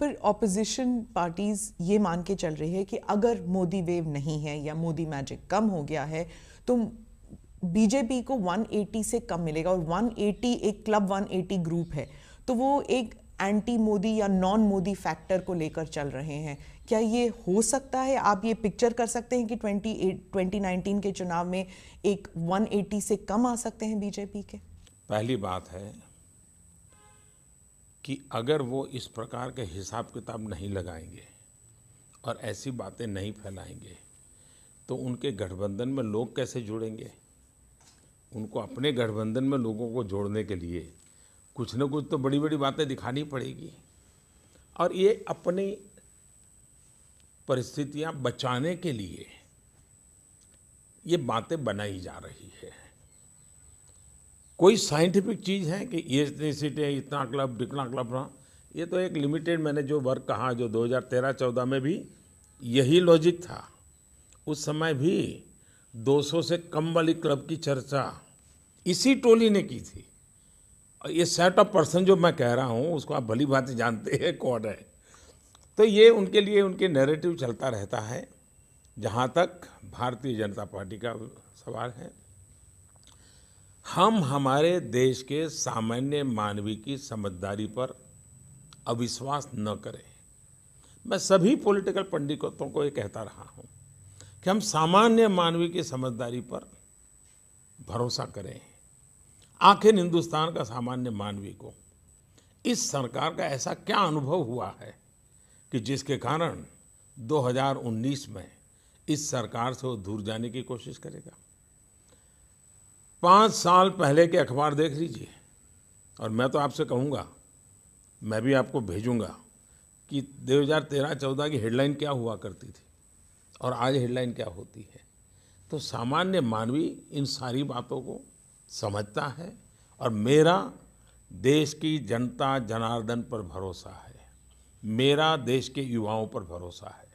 पर opposition parties ये मान के चल रही है कि अगर मोदी वेव नहीं है या मोदी मैजिक कम हो गया है तो बीजेपी को 180 से कम मिलेगा और 180 एक क्लब 180 ग्रुप है तो वो एक एंटी मोदी या नॉन मोदी फैक्टर को लेकर चल रहे हैं क्या ये हो सकता है आप ये पिक्चर कर सकते हैं कि 28 2019 के चुनाव में एक 180 से कम आ सकते हैं बीजेपी के पहली बात है कि अगर वो इस प्रकार के हिसाब किताब नहीं लगाएंगे और ऐसी बातें नहीं फैलाएंगे तो उनके गठबंधन में लोग कैसे जुड़ेंगे उनको अपने गठबंधन में लोगों को जोड़ने के लिए कुछ न कुछ तो बड़ी बड़ी बातें दिखानी पड़ेगी और ये अपनी परिस्थितियाँ बचाने के लिए ये बातें बनाई जा रही है कोई साइंटिफिक चीज़ है कि ये इतनी सीटें इतना क्लब इतना क्लब रहा ये तो एक लिमिटेड मैंने जो वर्क कहा जो 2013-14 में भी यही लॉजिक था उस समय भी 200 से कम वाली क्लब की चर्चा इसी टोली ने की थी और ये सेट ऑफ पर्सन जो मैं कह रहा हूँ उसको आप भली भांति जानते हैं कौन है तो ये उनके लिए उनके नैरेटिव चलता रहता है जहाँ तक भारतीय जनता पार्टी का सवाल है हम हमारे देश के सामान्य मानवी की समझदारी पर अविश्वास न करें मैं सभी पॉलिटिकल पंडितों को ये कहता रहा हूँ कि हम सामान्य मानवी की समझदारी पर भरोसा करें आखिर हिंदुस्तान का सामान्य मानवी को इस सरकार का ऐसा क्या अनुभव हुआ है कि जिसके कारण 2019 में इस सरकार से वो दूर जाने की कोशिश करेगा पाँच साल पहले के अखबार देख लीजिए और मैं तो आपसे कहूँगा मैं भी आपको भेजूँगा कि 2013-14 की हेडलाइन क्या हुआ करती थी और आज हेडलाइन क्या होती है तो सामान्य मानवी इन सारी बातों को समझता है और मेरा देश की जनता जनार्दन पर भरोसा है मेरा देश के युवाओं पर भरोसा है